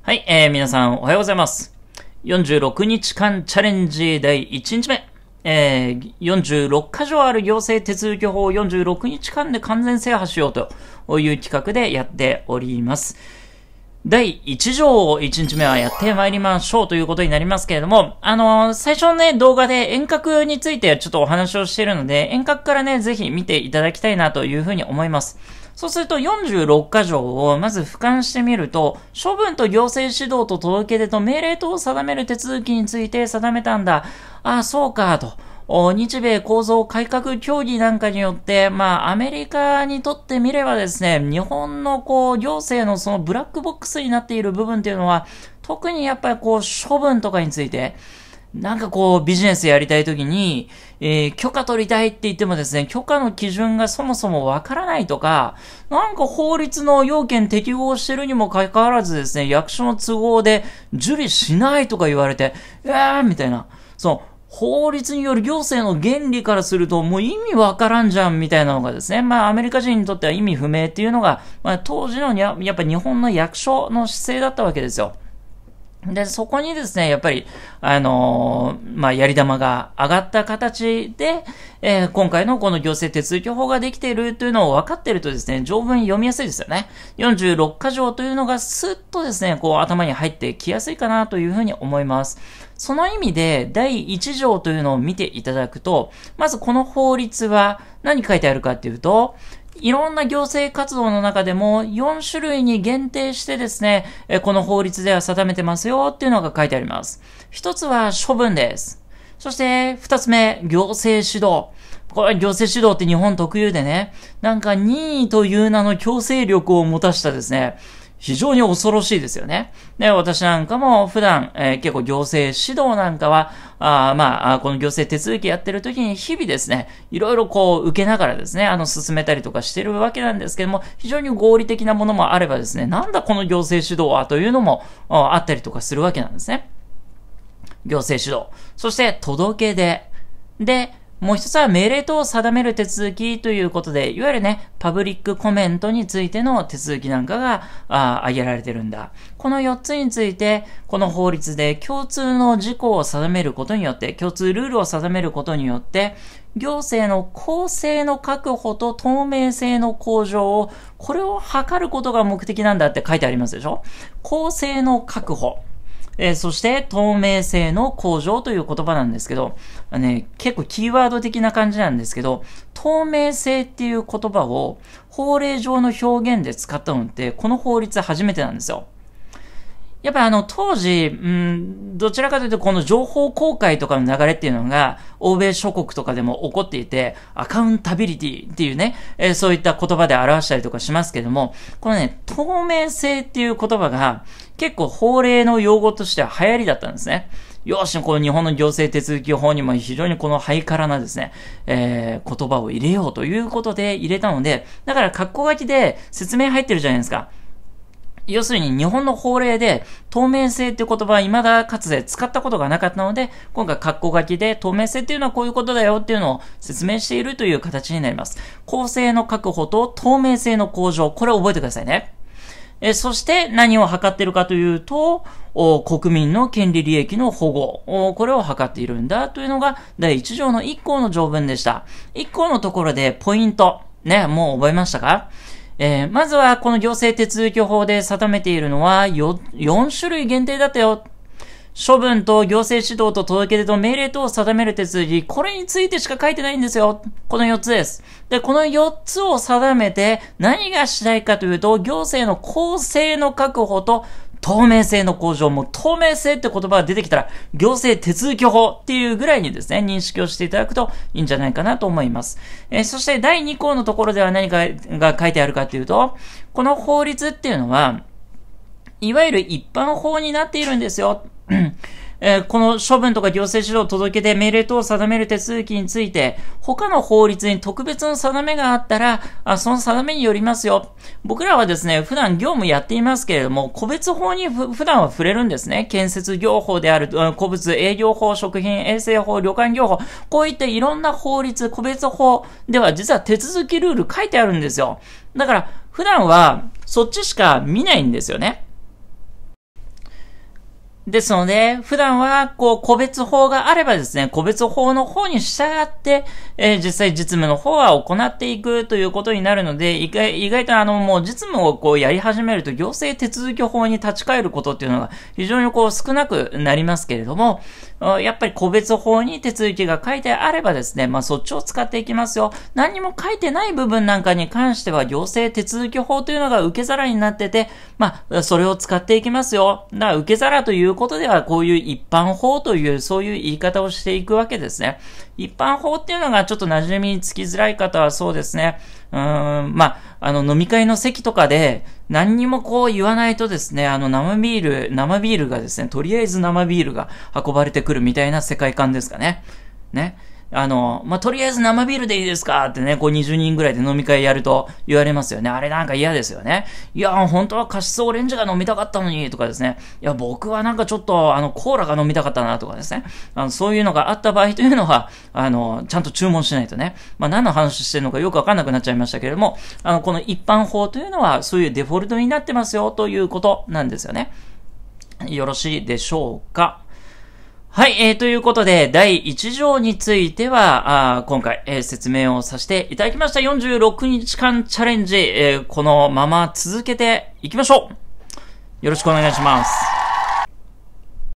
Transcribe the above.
はい、えー、皆さんおはようございます。46日間チャレンジ第1日目。えー、46箇条ある行政手続き法を46日間で完全制覇しようという企画でやっております。第1条を1日目はやってまいりましょうということになりますけれども、あのー、最初のね、動画で遠隔についてちょっとお話をしているので、遠隔からね、ぜひ見ていただきたいなというふうに思います。そうすると46箇条をまず俯瞰してみると、処分と行政指導と届け出と命令等を定める手続きについて定めたんだ。ああ、そうか、と。日米構造改革協議なんかによって、まあ、アメリカにとってみればですね、日本のこう、行政のそのブラックボックスになっている部分っていうのは、特にやっぱりこう、処分とかについて、なんかこう、ビジネスやりたいときに、えー、許可取りたいって言ってもですね、許可の基準がそもそもわからないとか、なんか法律の要件適合してるにもかかわらずですね、役所の都合で受理しないとか言われて、えーみたいな。そう、法律による行政の原理からするともう意味わからんじゃんみたいなのがですね、まあアメリカ人にとっては意味不明っていうのが、まあ当時のややっぱ日本の役所の姿勢だったわけですよ。で、そこにですね、やっぱり、あのー、まあ、やり玉が上がった形で、えー、今回のこの行政手続き法ができているというのを分かっているとですね、条文読みやすいですよね。46箇条というのがスッとですね、こう頭に入ってきやすいかなというふうに思います。その意味で第1条というのを見ていただくと、まずこの法律は何書いてあるかっていうと、いろんな行政活動の中でも4種類に限定してですね、この法律では定めてますよっていうのが書いてあります。一つは処分です。そして二つ目、行政指導。これ行政指導って日本特有でね、なんか任意という名の強制力を持たしたですね、非常に恐ろしいですよね。で、私なんかも普段、えー、結構行政指導なんかは、あまあ、この行政手続きやってる時に日々ですね、いろいろこう受けながらですね、あの、進めたりとかしてるわけなんですけども、非常に合理的なものもあればですね、なんだこの行政指導はというのもあったりとかするわけなんですね。行政指導。そして、届け出。で、もう一つは命令等を定める手続きということで、いわゆるね、パブリックコメントについての手続きなんかが、あ挙げられてるんだ。この4つについて、この法律で共通の事項を定めることによって、共通ルールを定めることによって、行政の公正の確保と透明性の向上を、これを図ることが目的なんだって書いてありますでしょ公正の確保。えー、そして透明性の向上という言葉なんですけど、ね、結構キーワード的な感じなんですけど、透明性っていう言葉を法令上の表現で使ったのって、この法律初めてなんですよ。やっぱりあの当時、うん、どちらかというとこの情報公開とかの流れっていうのが欧米諸国とかでも起こっていてアカウンタビリティっていうね、えー、そういった言葉で表したりとかしますけどもこのね透明性っていう言葉が結構法令の用語としては流行りだったんですね。よし、この日本の行政手続き法にも非常にこのハイカラなですね、えー、言葉を入れようということで入れたので、だから格好書きで説明入ってるじゃないですか。要するに日本の法令で透明性っていう言葉は未だかつて使ったことがなかったので、今回括弧書きで透明性っていうのはこういうことだよっていうのを説明しているという形になります。公正の確保と透明性の向上、これを覚えてくださいね。えそして何を図っているかというと、国民の権利利益の保護、これを図っているんだというのが第1条の1項の条文でした。1項のところでポイント、ね、もう覚えましたかえー、まずはこの行政手続き法で定めているのは4、種類限定だったよ。処分と行政指導と届け出と命令等を定める手続き、これについてしか書いてないんですよ。この4つです。で、この4つを定めて何がしたいかというと、行政の公正の確保と透明性の向上も透明性って言葉が出てきたら行政手続き法っていうぐらいにですね、認識をしていただくといいんじゃないかなと思います。えー、そして第2項のところでは何かが書いてあるかっていうと、この法律っていうのは、いわゆる一般法になっているんですよ。えー、この処分とか行政指導届けて命令等を定める手続きについて、他の法律に特別の定めがあったら、あその定めによりますよ。僕らはですね、普段業務やっていますけれども、個別法に普段は触れるんですね。建設業法である、個物営業法、食品衛生法、旅館業法、こういったいろんな法律、個別法では実は手続きルール書いてあるんですよ。だから、普段はそっちしか見ないんですよね。ですので、普段は、こう、個別法があればですね、個別法の方に従って、えー、実際実務の方は行っていくということになるので、意外意外とあの、もう実務をこうやり始めると、行政手続き法に立ち返ることっていうのが非常にこう少なくなりますけれども、やっぱり個別法に手続きが書いてあればですね、まあそっちを使っていきますよ。何も書いてない部分なんかに関しては行政手続き法というのが受け皿になってて、まあそれを使っていきますよ。だから受け皿ということではこういう一般法というそういう言い方をしていくわけですね。一般法っていうのがちょっと馴染みにつきづらい方はそうですね、うーん、まあ、あの、飲み会の席とかで、何にもこう言わないとですね、あの、生ビール、生ビールがですね、とりあえず生ビールが運ばれてくるみたいな世界観ですかね。ね。あの、まあ、とりあえず生ビールでいいですかってね、こう20人ぐらいで飲み会やると言われますよね。あれなんか嫌ですよね。いや、本当はカシオレンジが飲みたかったのに、とかですね。いや、僕はなんかちょっと、あの、コーラが飲みたかったな、とかですね。あの、そういうのがあった場合というのは、あの、ちゃんと注文しないとね。まあ、何の話してるのかよくわかんなくなっちゃいましたけれども、あの、この一般法というのは、そういうデフォルトになってますよ、ということなんですよね。よろしいでしょうかはい、えー、ということで、第1条については、あ今回、えー、説明をさせていただきました。46日間チャレンジ、えー、このまま続けていきましょうよろしくお願いします。